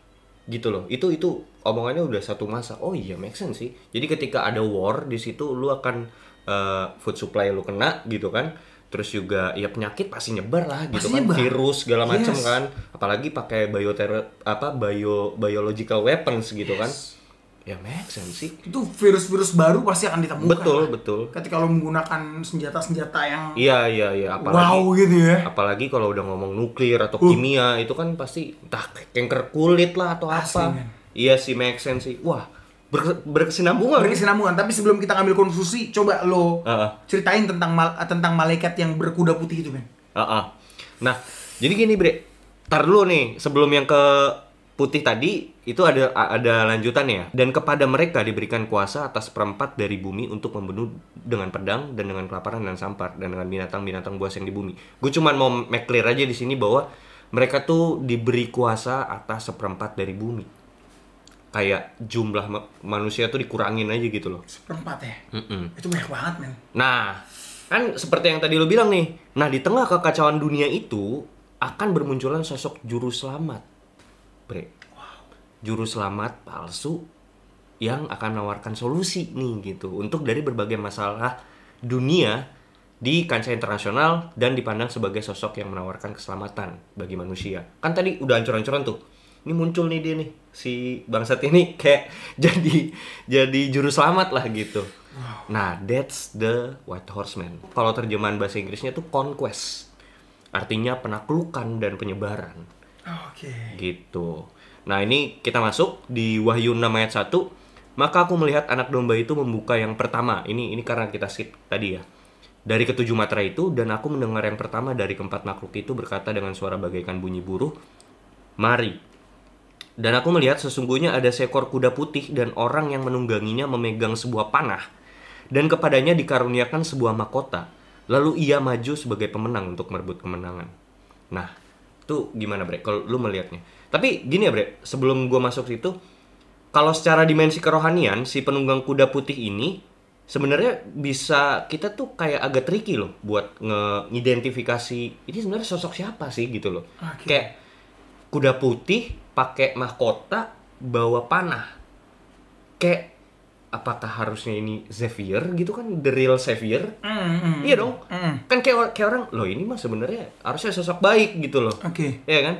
Gitu loh. Itu itu omongannya udah satu masa. Oh iya, make sense sih. Jadi ketika ada war di situ lu akan uh, food supply lu kena gitu kan terus juga ya penyakit pasti nyebar lah gitu kan nyebar. virus segala macam yes. kan apalagi pakai bioter apa bio biological weapons gitu kan. yes. kan Ya make sense sih. Itu virus-virus baru pasti akan ditemukan. Betul, lah. Kan? betul. Ketika lo menggunakan senjata-senjata yang Iya, iya, iya, apalagi wow gitu ya. Apalagi kalau udah ngomong nuklir atau uh. kimia itu kan pasti entah kanker kulit lah atau Asli, apa. Man. Iya sih make sense sih. Wah, ber berkesinambungan. Berkesinambungan. Tapi sebelum kita ngambil konklusi, coba lo uh -uh. ceritain tentang mal tentang malaikat yang berkuda putih itu, men. Uh -uh. Nah, jadi gini, Bre. Tar dulu nih, sebelum yang ke putih tadi, itu ada ada lanjutannya dan kepada mereka diberikan kuasa atas perempat dari bumi untuk membunuh dengan pedang dan dengan kelaparan dan sampar dan dengan binatang-binatang buas yang di bumi. Gue cuman mau make clear aja di sini bahwa mereka tuh diberi kuasa atas seperempat dari bumi. Kayak jumlah ma manusia tuh dikurangin aja gitu loh. Seperempat ya? Mm -mm. Itu banyak banget men. Nah, kan seperti yang tadi lo bilang nih. Nah, di tengah kekacauan dunia itu akan bermunculan sosok juru selamat. Bre juru selamat palsu yang akan menawarkan solusi nih gitu untuk dari berbagai masalah dunia di kancah internasional dan dipandang sebagai sosok yang menawarkan keselamatan bagi manusia. Kan tadi udah ancur-ancuran tuh. Ini muncul nih dia nih si bangsat ini [laughs] kayak jadi jadi juru selamat lah gitu. Nah, that's the White Horseman. Kalau terjemahan bahasa Inggrisnya tuh conquest. Artinya penaklukan dan penyebaran. Oh, oke. Okay. Gitu. Nah ini kita masuk di Wahyu 6 ayat 1. Maka aku melihat anak domba itu membuka yang pertama. Ini ini karena kita skip tadi ya. Dari ketujuh matra itu dan aku mendengar yang pertama dari keempat makhluk itu berkata dengan suara bagaikan bunyi buruh, "Mari." Dan aku melihat sesungguhnya ada seekor kuda putih dan orang yang menungganginya memegang sebuah panah dan kepadanya dikaruniakan sebuah mahkota. Lalu ia maju sebagai pemenang untuk merebut kemenangan. Nah, itu gimana Bre? Kalau lu melihatnya? Tapi gini ya Bre, sebelum gue masuk situ, kalau secara dimensi kerohanian si penunggang kuda putih ini sebenarnya bisa kita tuh kayak agak tricky loh buat ngeidentifikasi ini sebenarnya sosok siapa sih gitu loh. Okay. Ah, gitu. Kayak kuda putih pakai mahkota bawa panah. Kayak apakah harusnya ini Xavier gitu kan the real Xavier? Mm, mm, iya dong. Mm. Kan kayak kayak orang loh ini mah sebenarnya harusnya sosok baik gitu loh. Oke. Okay. Iya kan?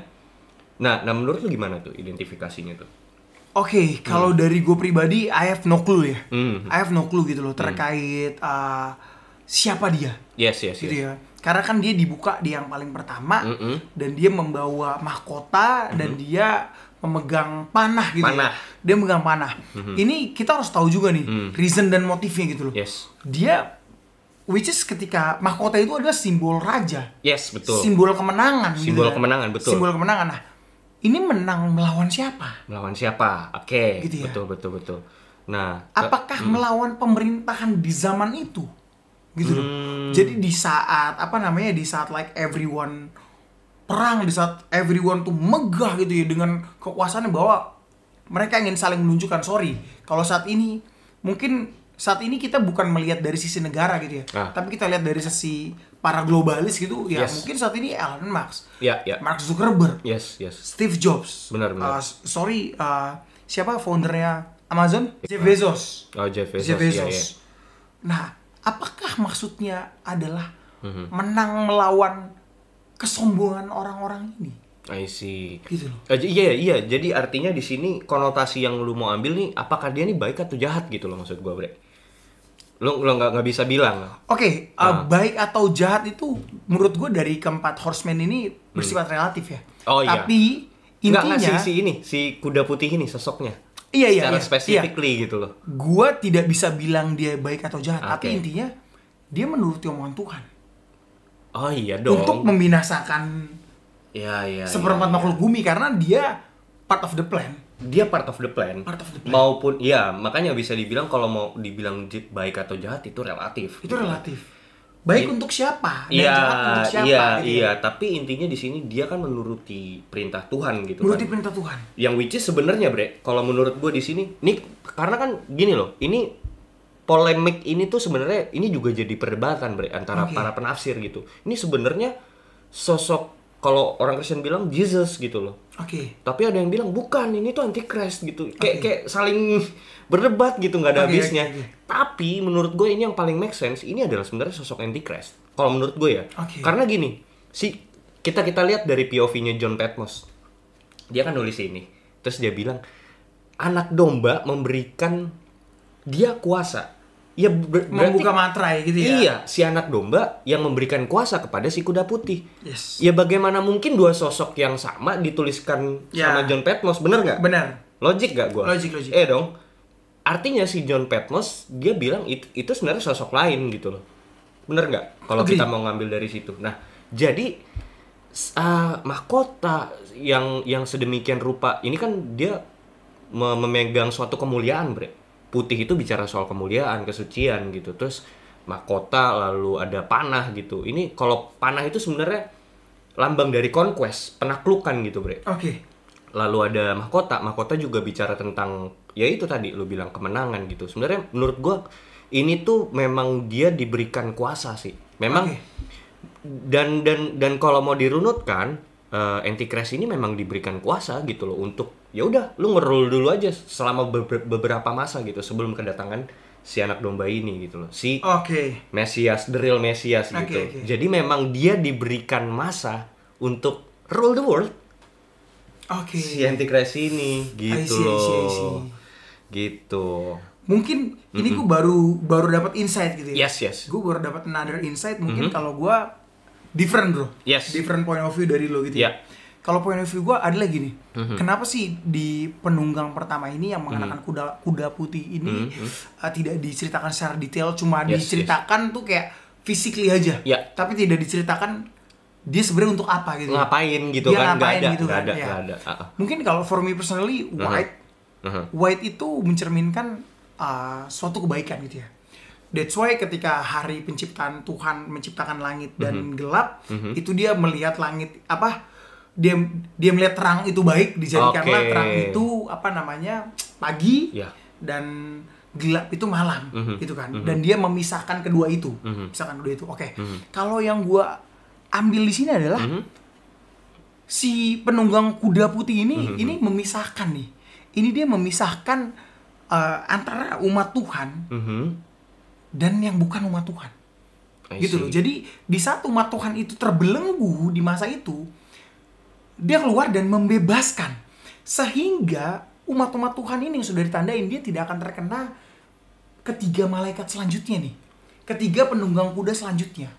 Nah, nah menurut lu gimana tuh identifikasinya tuh? Oke, okay, hmm. kalau hmm. dari gue pribadi, I have no clue ya. Hmm. I have no clue gitu loh hmm. terkait hmm. uh, siapa dia. Yes, yes, gitu yes. ya. Karena kan dia dibuka di yang paling pertama mm -hmm. dan dia membawa mahkota mm -hmm. dan dia memegang panah gitu. Ya. Panah. Ya. Dia memegang panah. Mm -hmm. Ini kita harus tahu juga nih mm. reason dan motifnya gitu loh. Yes. Dia which is ketika mahkota itu adalah simbol raja. Yes, betul. Simbol kemenangan. Gitu simbol gitu kemenangan, ya. betul. Simbol kemenangan. Nah, ini menang melawan siapa? Melawan siapa? Oke. Okay. Gitu ya? Betul betul betul. Nah, apakah hmm. melawan pemerintahan di zaman itu? Gitu hmm. loh. Jadi di saat apa namanya? Di saat like everyone perang, di saat everyone tuh megah gitu ya dengan kekuasaannya bahwa mereka ingin saling menunjukkan sorry. Kalau saat ini mungkin saat ini kita bukan melihat dari sisi negara gitu ya, ah. tapi kita lihat dari sisi para globalis gitu ya yes. mungkin saat ini Elon Musk, yeah, yeah. Mark Zuckerberg, yes, yes. Steve Jobs, benar, benar. Uh, sorry uh, siapa foundernya Amazon? Ya. Jeff Bezos. Oh Jeff Bezos. Jeff ya, Bezos. Yeah, yeah. Nah apakah maksudnya adalah mm-hmm. menang melawan kesombongan orang-orang ini? I see. Gitu loh. Eh, iya iya. Jadi artinya di sini konotasi yang lu mau ambil nih, apakah dia nih baik atau jahat gitu loh maksud gua, Bre? lo lo nggak nggak bisa bilang oke okay, eh, nah. baik atau jahat itu menurut gue dari keempat horseman ini hmm. bersifat hmm. relatif ya oh, iya. tapi intinya nggak, si, si ini si kuda putih ini sosoknya iya iya secara iya, specifically iya. gitu loh iya. gue tidak bisa bilang dia baik atau jahat okay. tapi intinya dia menuruti omongan Tuhan oh iya dong untuk membinasakan ya, ya, seperempat ya, ya. makhluk bumi karena dia part of the plan dia part of the plan. Part of the plan. Maupun ya, makanya bisa dibilang kalau mau dibilang baik atau jahat itu relatif. Itu gitu. relatif. Baik ya, untuk siapa dan ya, jahat untuk iya, siapa. Iya, iya, tapi intinya di sini dia kan menuruti perintah Tuhan gitu kan. Menuruti kan. perintah Tuhan. Yang which is sebenarnya, Bre, kalau menurut gue di sini nih karena kan gini loh, ini polemik ini tuh sebenarnya ini juga jadi perdebatan, Bre, antara okay. para penafsir gitu. Ini sebenarnya sosok kalau orang Kristen bilang Jesus gitu loh Oke. Okay. Tapi ada yang bilang bukan, ini tuh anti crash gitu. Kayak okay. kayak saling berdebat gitu nggak ada okay, habisnya. Okay, okay. Tapi menurut gue ini yang paling make sense ini adalah sebenarnya sosok anti crash. Kalau menurut gue ya. Okay. Karena gini, si kita kita lihat dari POV-nya John Patmos. Dia kan nulis ini. Terus dia bilang anak domba memberikan dia kuasa Ya ber berarti membuka gitu ya. Iya, si anak domba yang memberikan kuasa kepada si kuda putih. Yes. Ya bagaimana mungkin dua sosok yang sama dituliskan ya. sama John Patmos, bener nggak? Bener. Logik gak gue? Logik, logik. Eh dong. Artinya si John Patmos dia bilang itu, itu sebenarnya sosok lain gitu loh. Bener nggak? Kalau okay. kita mau ngambil dari situ. Nah, jadi uh, mahkota yang yang sedemikian rupa ini kan dia memegang suatu kemuliaan, Bre putih itu bicara soal kemuliaan, kesucian gitu. Terus mahkota lalu ada panah gitu. Ini kalau panah itu sebenarnya lambang dari conquest, penaklukan gitu, Bre. Oke. Okay. Lalu ada mahkota, mahkota juga bicara tentang ya itu tadi lu bilang kemenangan gitu. Sebenarnya menurut gua ini tuh memang dia diberikan kuasa sih. Memang okay. dan dan dan kalau mau dirunutkan uh, Antichrist ini memang diberikan kuasa gitu loh untuk ya udah lu ngerul dulu aja selama beberapa masa gitu sebelum kedatangan si anak domba ini gitu loh si okay. Mesias the real Mesias okay, gitu okay. jadi memang dia diberikan masa untuk rule the world okay. si antikris ini gitu I see, loh see, see. gitu mungkin ini mm -hmm. gue baru baru dapat insight gitu ya yes yes gue baru dapat another insight mungkin mm -hmm. kalau gue different bro yes different point of view dari lo gitu yeah. ya, ya kalau point of view gue adalah gini mm-hmm. kenapa sih di penunggang pertama ini yang mengenakan mm-hmm. kuda kuda putih ini mm-hmm. uh, tidak diceritakan secara detail cuma yes, diceritakan yes. tuh kayak physically aja yeah. tapi tidak diceritakan dia sebenarnya untuk apa gitu ya? ngapain gitu dia kan ngapain ada, gitu kan ada, ya. ada. Uh-huh. mungkin kalau for me personally mhm. white mhm. white itu mencerminkan uh, suatu kebaikan gitu ya That's why ketika hari penciptaan Tuhan menciptakan langit dan mm-hmm. gelap, mm-hmm. itu dia melihat langit apa dia dia melihat terang itu baik dijadikanlah okay. terang itu apa namanya pagi yeah. dan gelap itu malam mm -hmm. gitu kan mm -hmm. dan dia memisahkan kedua itu mm -hmm. misalkan kedua itu oke okay. mm -hmm. kalau yang gua ambil di sini adalah mm -hmm. si penunggang kuda putih ini mm -hmm. ini mhm. memisahkan nih ini dia memisahkan uh, antara umat Tuhan mm -hmm. dan yang bukan umat Tuhan gitu loh jadi di satu umat Tuhan itu terbelenggu di masa itu dia keluar dan membebaskan sehingga umat-umat Tuhan ini yang sudah ditandain dia tidak akan terkena ketiga malaikat selanjutnya nih ketiga penunggang kuda selanjutnya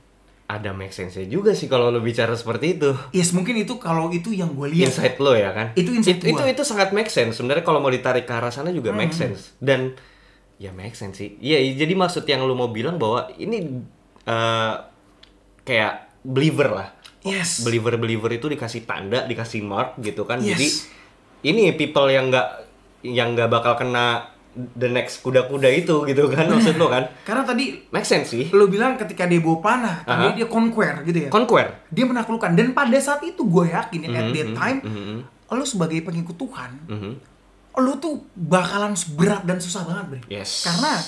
ada make sense juga sih kalau lo bicara seperti itu. Yes, mungkin itu kalau itu yang gue lihat. Insight lo ya kan? Itu insight It, gua. Itu itu sangat make sense. Sebenarnya kalau mau ditarik ke arah sana juga hmm. make sense. Dan ya make sense sih. Iya, jadi maksud yang lo mau bilang bahwa ini uh, kayak believer lah yes. believer believer itu dikasih tanda dikasih mark gitu kan yes. jadi ini people yang nggak yang nggak bakal kena the next kuda-kuda itu gitu kan nah, maksud lo kan karena tadi make sense sih lo bilang ketika dia bawa panah uh -huh. dia conquer gitu ya conquer dia menaklukkan dan pada saat itu gue yakin mm -hmm, at mhm, that mhm, time mm -hmm. lo sebagai pengikut Tuhan mm -hmm. lo tuh bakalan berat dan susah banget bre yes. karena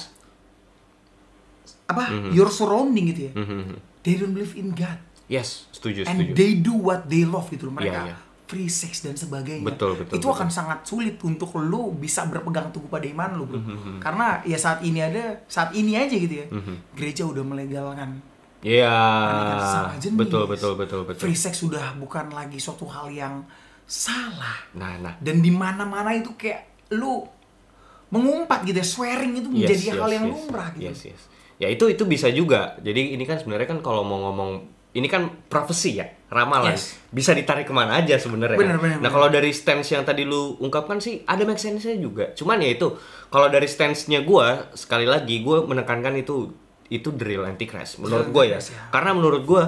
apa mm -hmm. your surrounding gitu ya mm -hmm. they don't believe in God Yes, setuju, And setuju. they do what they love gitu loh iya, mereka. Yeah, yeah. Free sex dan sebagainya. Betul, betul. Itu betul. akan sangat sulit untuk lo bisa berpegang teguh pada iman lo, bro. Mm -hmm. Karena ya saat ini ada, saat ini aja gitu ya. Mm -hmm. Gereja udah melegalkan Iya. Yeah. Betul, betul, betul, betul. Free sex sudah bukan lagi suatu hal yang salah. Nah, nah. Dan di mana-mana itu kayak lo mengumpat gitu ya, swearing itu menjadi yes, yes, hal yang yes. lumrah gitu. Yes, yes. Ya itu itu bisa juga. Jadi ini kan sebenarnya kan kalau mau ngomong ini kan profesi ya ramalan yes. bisa ditarik kemana aja sebenarnya kan? nah kalau dari stance yang tadi lu ungkapkan sih ada make sense nya juga cuman ya itu kalau dari stance nya gue sekali lagi gue menekankan itu itu drill anti crash menurut gue ya. ya karena menurut gue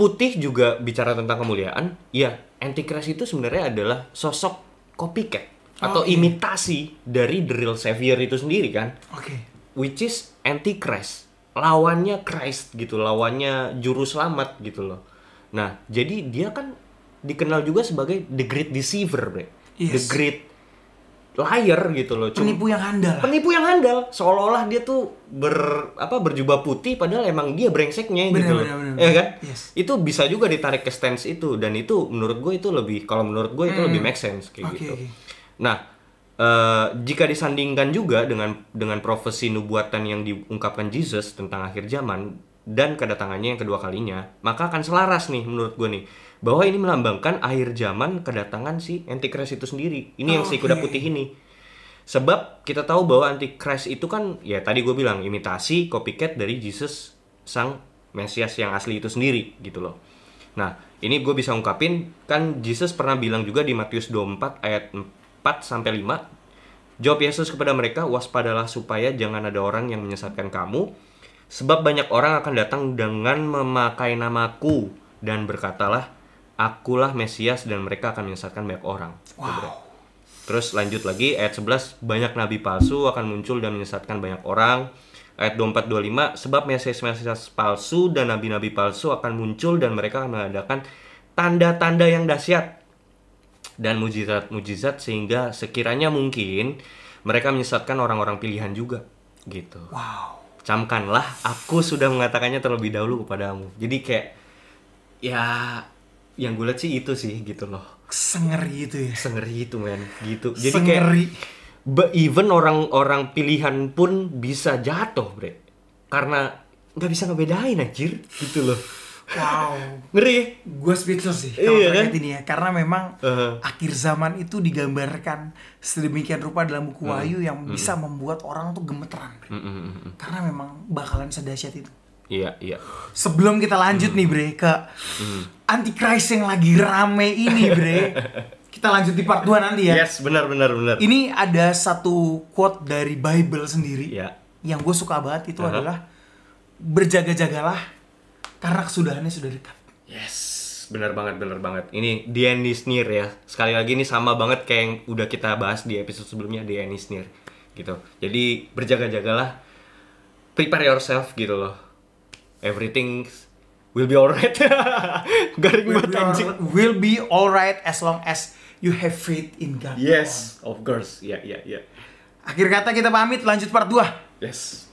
putih juga bicara tentang kemuliaan ya crash itu sebenarnya adalah sosok copycat atau oh, imitasi dari drill savior itu sendiri kan okay. which is anti crash lawannya Christ gitu, lawannya juru selamat gitu loh. Nah, jadi dia kan dikenal juga sebagai the great deceiver, bre. Yes. The great liar gitu loh. Cuma, penipu yang handal. Penipu yang handal. Seolah-olah dia tuh ber apa berjubah putih padahal emang dia brengseknya bener, gitu bener, loh. Bener, bener. Ya kan? Yes. Itu bisa juga ditarik ke stance itu dan itu menurut gue itu lebih kalau menurut gue itu hmm. lebih make sense kayak okay, gitu. Okay. Nah, Eh, jika disandingkan juga dengan dengan profesi nubuatan yang diungkapkan Jesus tentang akhir zaman dan kedatangannya yang kedua kalinya, maka akan selaras nih menurut gue nih bahwa ini melambangkan akhir zaman kedatangan si Antikris itu sendiri. Ini yang si kuda putih ini. Sebab kita tahu bahwa Antikris itu kan ya tadi gue bilang imitasi copycat dari Jesus sang Mesias yang asli itu sendiri gitu loh. Nah, ini gue bisa ungkapin kan Jesus pernah bilang juga di Matius 24 ayat 4 sampai 5. Jawab Yesus kepada mereka, "Waspadalah supaya jangan ada orang yang menyesatkan kamu, sebab banyak orang akan datang dengan memakai namaku dan berkatalah, akulah Mesias dan mereka akan menyesatkan banyak orang." Wow. Terus lanjut lagi ayat 11, banyak nabi palsu akan muncul dan menyesatkan banyak orang. Ayat 24 25, sebab Mesias-mesias palsu dan nabi-nabi palsu akan muncul dan mereka akan mengadakan tanda-tanda yang dahsyat dan mujizat-mujizat sehingga sekiranya mungkin mereka menyesatkan orang-orang pilihan juga gitu. Wow. Camkanlah aku sudah mengatakannya terlebih dahulu kepadamu. Jadi kayak ya yang gue lihat sih itu sih gitu loh. Sengeri itu ya. Sengeri itu men gitu. Jadi Sengeri. kayak even orang-orang pilihan pun bisa jatuh, Bre. Karena nggak bisa ngebedain anjir gitu loh Wow. Ngeri. Gue speechless sih iya kalau iya, terkait kan? ini ya. Karena memang uh-huh. akhir zaman itu digambarkan sedemikian rupa dalam buku uh-huh. Wahyu yang uh bisa membuat orang tuh gemeteran. Uh-huh. Karena memang bakalan sedahsyat itu. Iya, iya. Sebelum kita lanjut hmm. nih, Bre, ke hmm. Antichrist yang lagi rame ini, Bre. [laughs] kita lanjut di part 2 nanti ya. Yes, benar benar benar. Ini ada satu quote dari Bible sendiri. Iya. Yang gue suka banget itu uh -huh. adalah berjaga-jagalah karena kesudahannya sudah dekat. Yes, benar banget, benar banget. Ini Dennis Nir ya. Sekali lagi ini sama banget kayak yang udah kita bahas di episode sebelumnya Dennis Nir gitu. Jadi berjaga-jagalah, prepare yourself gitu loh. Everything will be alright. [laughs] Garing will banget anjing. Will be alright as long as you have faith in God. Yes, of course. Ya, yeah, ya, yeah, ya. Yeah. Akhir kata kita pamit, lanjut part 2. Yes.